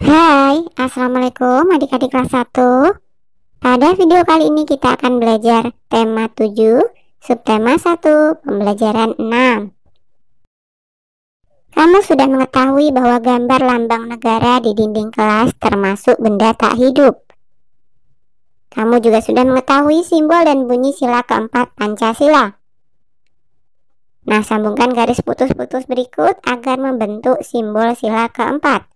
Hai, Assalamualaikum adik-adik kelas 1 Pada video kali ini kita akan belajar tema 7, subtema 1, pembelajaran 6 Kamu sudah mengetahui bahwa gambar lambang negara di dinding kelas termasuk benda tak hidup Kamu juga sudah mengetahui simbol dan bunyi sila keempat Pancasila Nah, sambungkan garis putus-putus berikut agar membentuk simbol sila keempat.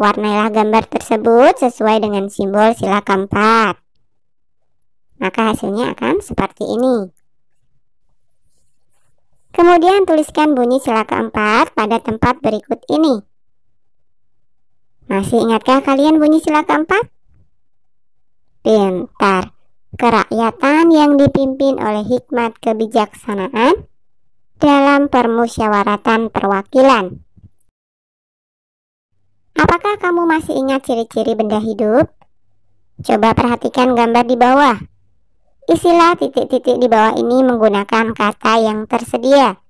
Warnailah gambar tersebut sesuai dengan simbol sila keempat. Maka hasilnya akan seperti ini. Kemudian tuliskan bunyi sila keempat pada tempat berikut ini. Masih ingatkah kalian bunyi sila keempat? Pintar. Kerakyatan yang dipimpin oleh hikmat kebijaksanaan dalam permusyawaratan perwakilan. Apakah kamu masih ingat ciri-ciri benda hidup? Coba perhatikan gambar di bawah. Isilah titik-titik di bawah ini menggunakan kata yang tersedia.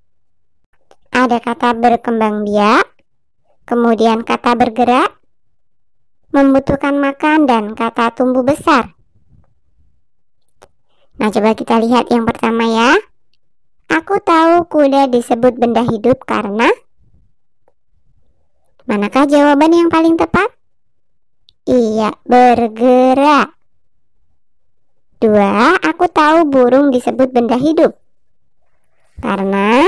Ada kata berkembang biak, kemudian kata bergerak, membutuhkan makan, dan kata tumbuh besar. Nah, coba kita lihat yang pertama ya. Aku tahu kuda disebut benda hidup karena Manakah jawaban yang paling tepat? Iya, bergerak. Dua, aku tahu burung disebut benda hidup. Karena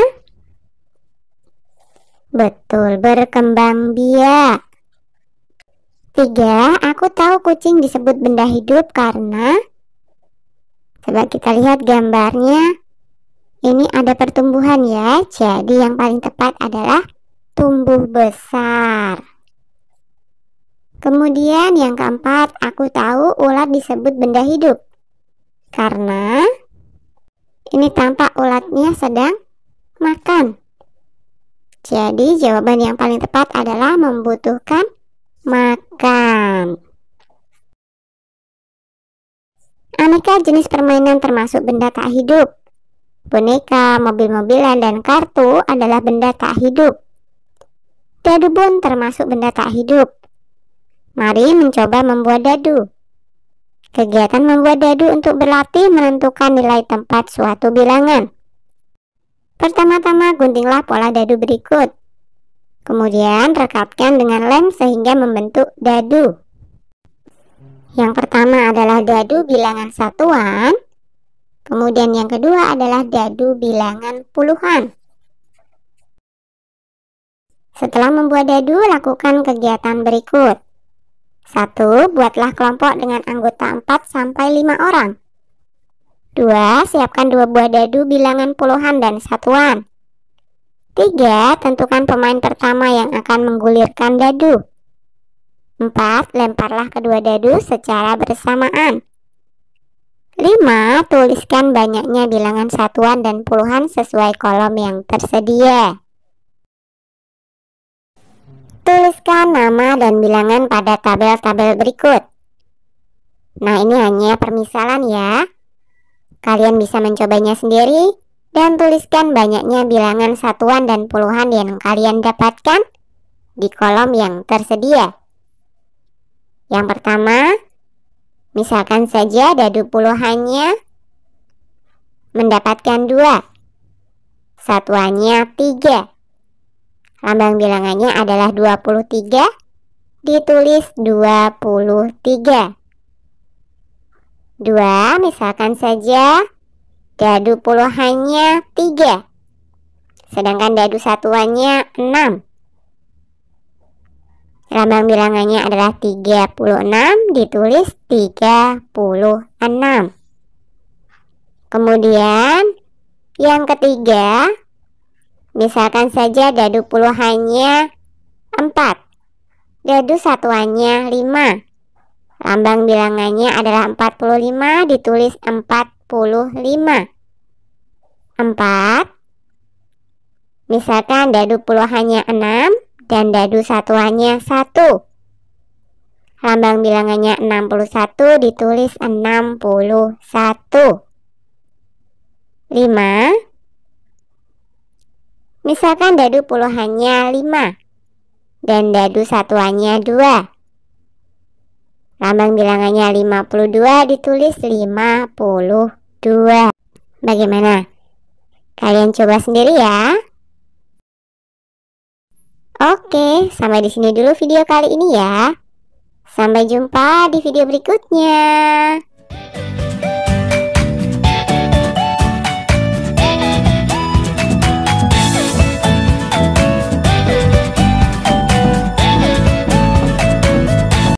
betul berkembang biak. Tiga, aku tahu kucing disebut benda hidup karena coba kita lihat gambarnya. Ini ada pertumbuhan ya. Jadi yang paling tepat adalah tumbuh besar. Kemudian yang keempat, aku tahu ulat disebut benda hidup. Karena ini tampak ulatnya sedang makan. Jadi jawaban yang paling tepat adalah membutuhkan makan. Aneka jenis permainan termasuk benda tak hidup. Boneka, mobil-mobilan, dan kartu adalah benda tak hidup. Dadu pun termasuk benda tak hidup. Mari mencoba membuat dadu. Kegiatan membuat dadu untuk berlatih menentukan nilai tempat suatu bilangan. Pertama-tama guntinglah pola dadu berikut. Kemudian rekatkan dengan lem sehingga membentuk dadu. Yang pertama adalah dadu bilangan satuan. Kemudian yang kedua adalah dadu bilangan puluhan. Setelah membuat dadu, lakukan kegiatan berikut. 1. Buatlah kelompok dengan anggota 4 sampai 5 orang. 2. Siapkan dua buah dadu bilangan puluhan dan satuan. 3. Tentukan pemain pertama yang akan menggulirkan dadu. 4. Lemparlah kedua dadu secara bersamaan. 5. Tuliskan banyaknya bilangan satuan dan puluhan sesuai kolom yang tersedia. Tuliskan nama dan bilangan pada tabel-tabel berikut. Nah, ini hanya permisalan ya. Kalian bisa mencobanya sendiri dan tuliskan banyaknya bilangan satuan dan puluhan yang kalian dapatkan di kolom yang tersedia. Yang pertama, misalkan saja dadu puluhannya mendapatkan dua, satuannya tiga. Lambang bilangannya adalah 23 ditulis 23. 2 misalkan saja dadu puluhannya 3. Sedangkan dadu satuannya 6. Lambang bilangannya adalah 36 ditulis 36. Kemudian yang ketiga Misalkan saja dadu puluhannya 4, dadu satuannya 5. Lambang bilangannya adalah 45 ditulis 45. 4. Misalkan dadu puluhannya 6 dan dadu satuannya 1. Lambang bilangannya 61 ditulis 61. 5 Misalkan dadu puluhannya 5 dan dadu satuannya 2. Lambang bilangannya 52 ditulis 52. Bagaimana? Kalian coba sendiri ya. Oke, sampai di sini dulu video kali ini ya. Sampai jumpa di video berikutnya.